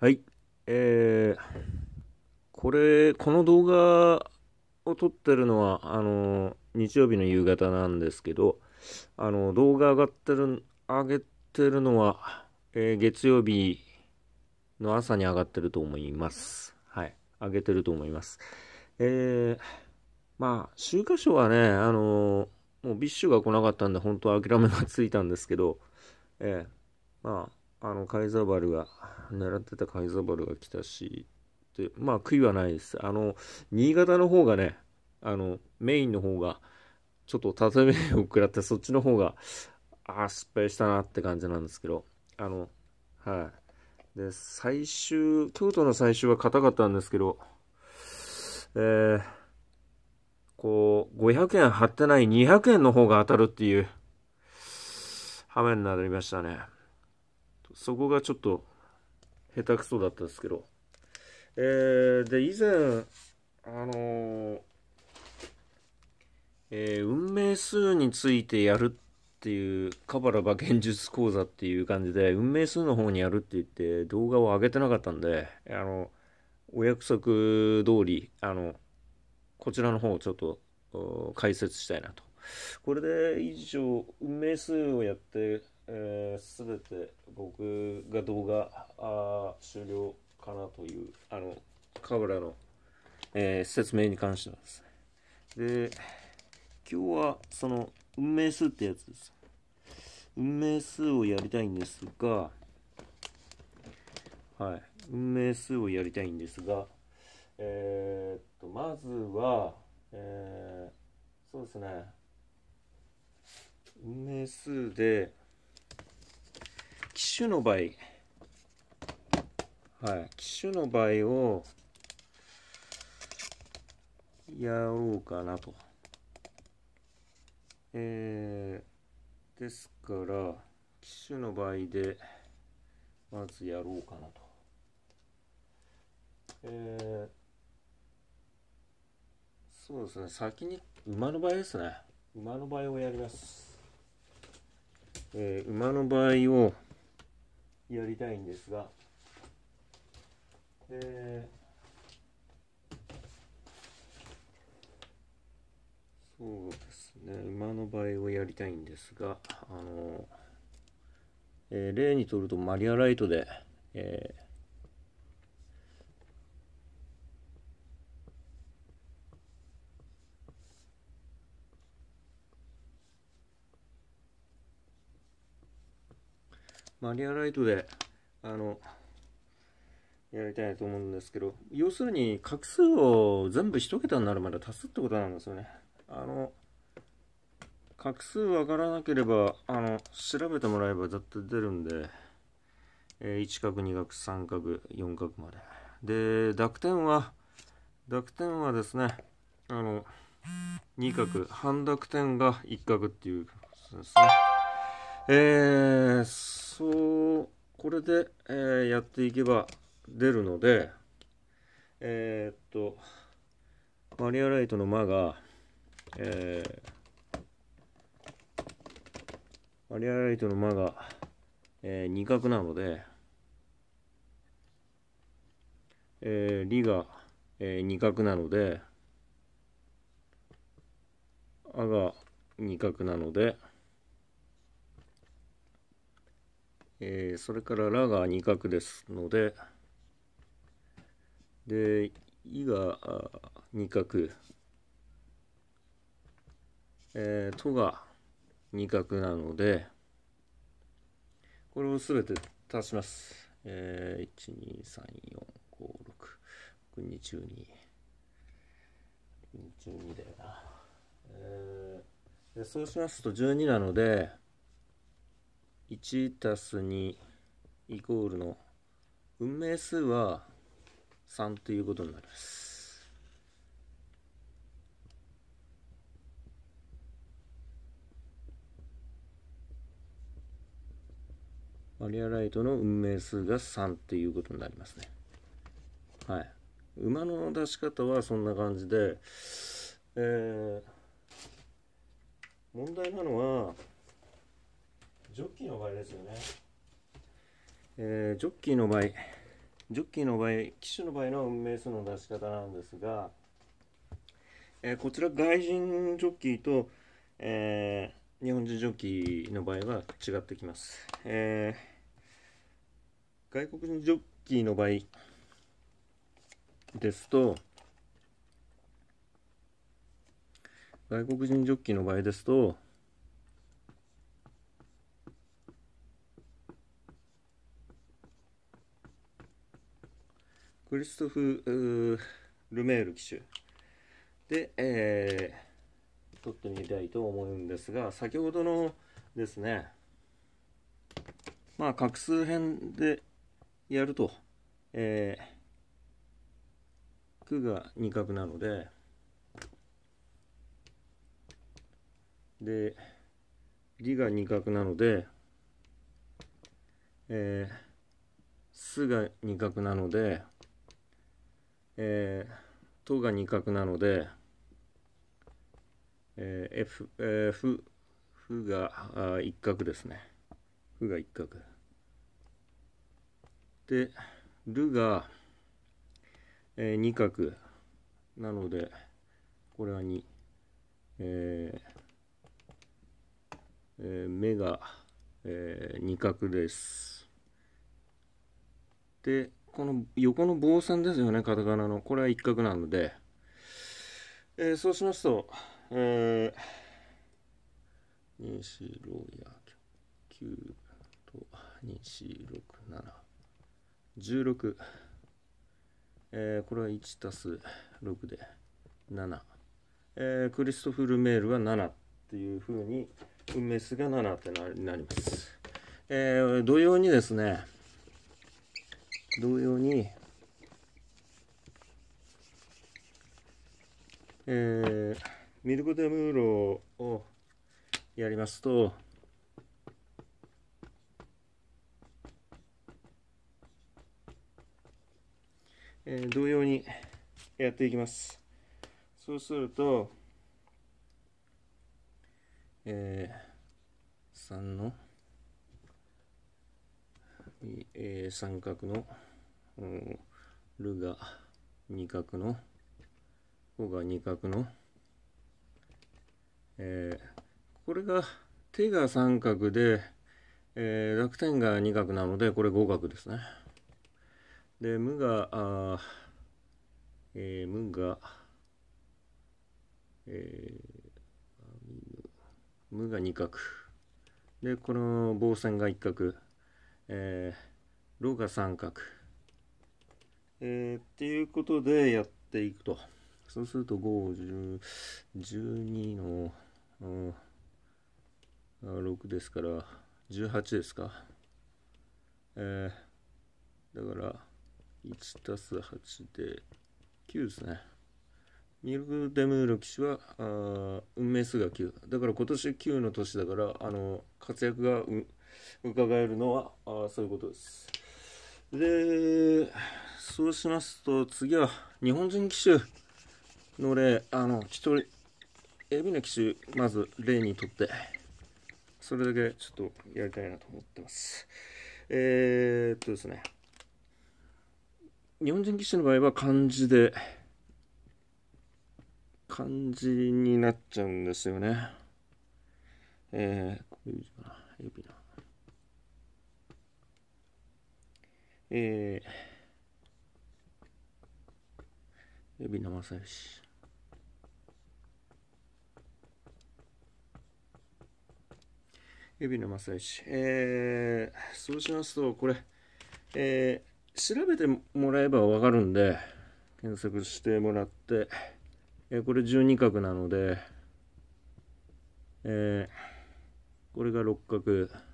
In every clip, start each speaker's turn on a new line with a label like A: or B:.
A: はい。えー、これ、この動画を撮ってるのは、あの、日曜日の夕方なんですけど、あの、動画上がってる、上げてるのは、えー、月曜日の朝に上がってると思います。はい。上げてると思います。えー、まあ、週刊賞はね、あのもうビッシュが来なかったんで、本当は諦めがついたんですけど、ええー、まあ、あの、カイザーバルが、狙ってたカイザーバルが来たし、でまあ、悔いはないです。あの、新潟の方がね、あの、メインの方が、ちょっと畳目を食らって、そっちの方が、ああ、失敗したなって感じなんですけど、あの、はい。で、最終、京都の最終は硬かったんですけど、えー、こう、500円張ってない200円の方が当たるっていう、場面になりましたね。そこがちょっと下手くそだったんですけど、えー、で以前あのー、えー、運命数についてやるっていうカバラ馬現術講座っていう感じで運命数の方にやるって言って動画を上げてなかったんであのお約束通りあのこちらの方をちょっと解説したいなとこれで以上運命数をやってえー、て僕が動画あ終了かなという、あの、カブラの、えー、説明に関してです。で、今日はその運命数ってやつです。運命数をやりたいんですが、はい、運命数をやりたいんですが、えー、っと、まずは、えー、そうですね、運命数で、機種の場合、はい、機種の場合をやろうかなと。えー、ですから、機種の場合で、まずやろうかなと。えー、そうですね、先に馬の場合ですね。馬の場合をやります。えー、馬の場合を、やりたいんですが、えー、そうですね馬の場合をやりたいんですがあの、えー、例にとるとマリアライトで、えーマリアライトで、あの、やりたいと思うんですけど、要するに画数を全部1桁になるまで足すってことなんですよね。あの、画数わからなければ、あの、調べてもらえばだって出るんで、えー、1画、2画、3画、4画まで。で、濁点は、濁点はですね、あの、2画、半濁点が1画っていう、ことですね。えー、そう、これで、えー、やっていけば出るので、えー、っと、マリアライトの間が、えマリアライトの間が、えー、2角なので、えー、リが、えー、2角なので、アが2角なので、えー、それからラが2角ですので、で、イが2角、えー、とが2角なので、これをすべて足します。えー、1、2、3、4、5、6、6、2、1 2、1 2だよな。えー、でそうしますと12なので、1たす2イコールの運命数は3ということになります。マリアライトの運命数が3っていうことになりますね。はい。馬の出し方はそんな感じで、えー、問題なのは、ジョッキーの場合ですよね、えー、ジョッキーの場合ジョッキーの場合機種の場合の運命数の出し方なんですが、えー、こちら外人ジョッキーと、えー、日本人ジョッキーの場合は違ってきます、えー、外国人ジョッキーの場合ですと外国人ジョッキーの場合ですとクリストフ・ルメール機種で、えー、撮ってみたいと思うんですが先ほどのですねまあ画数編でやると、えー、句が2画なのでで理が2画なのでえー、すが2画なのでえー、等が二角なので、えー、F、えー、F、F があ1角ですね。F が一角。で、ルが、えー、二角なので、これは二。えーえー、目が、えー、二角です。で、この横の棒線ですよね、カタカナの。これは一角なので、えー、そうしますと、えー、西ロや9と2467、16、えー、これは1たす6で7、えー、クリストフル・メールは7っていうふうに、運命数が7ってなります。えー、同様にですね、同様に、えー、ミルクデムーロをやりますと、えー、同様にやっていきます。そうすると、えー、3の、えー、三角のるが2角のこが2角の、えー、これが手が三角で、えー、楽天が2角なのでこれ合角ですね。で無があ、えー、無が、えー、無が2角でこの棒線が1角、えー、ロが三角。えー、っていうことでやっていくと。そうすると5、10、12の、うん、6ですから、18ですか。えー、だから、1たす8で9ですね。ミルク・デムール騎士はあ運命数が9だから今年9の年だからあの活躍がう伺えるのはあそういうことです。で、そうしますと、次は日本人機種の例、あの、一人、エビの機種、まず例にとって、それだけちょっとやりたいなと思ってます。えー、っとですね、日本人機種の場合は漢字で、漢字になっちゃうんですよね。えー、こうい字かな、エビの。えー、海老名正義。海老名正義。えー、そうしますと、これ、えー、調べてもらえばわかるんで、検索してもらって、えー、これ12画なので、えー、これが6角。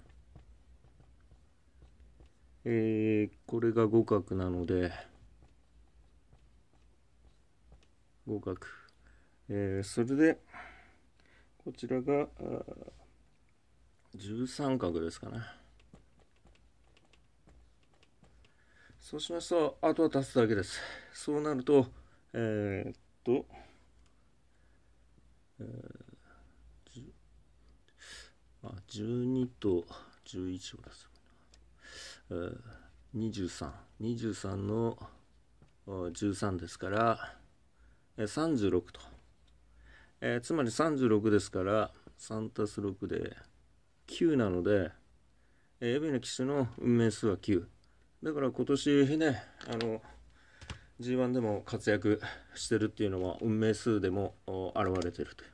A: えー、これが五角なので五角、えー、それでこちらが十三角ですかねそうしますとあとは足すだけですそうなるとえー、っと、えー、あ12と11を出す2323の13ですから36と、えー、つまり36ですから3たす6で9なので、えー、エビの騎手の運命数は9だから今年ねあの G1 でも活躍してるっていうのは運命数でも現れてると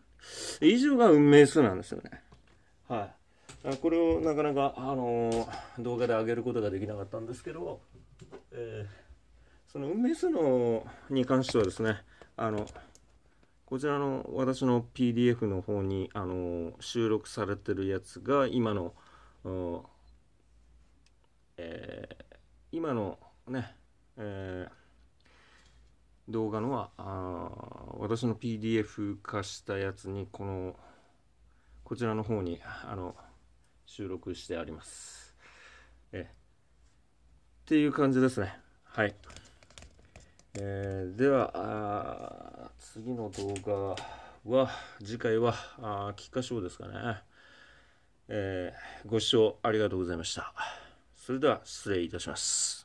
A: いう以上が運命数なんですよねはいこれをなかなか、あのー、動画で上げることができなかったんですけど、えー、その梅酢のに関してはですねあのこちらの私の PDF の方に、あのー、収録されてるやつが今の、えー、今のね、えー、動画のはあ私の PDF 化したやつにこのこちらの方にあの収録してあります。えっていう感じですね。はい。えー、では、次の動画は、次回は、あ菊花賞ですかね。えー、ご視聴ありがとうございました。それでは失礼いたします。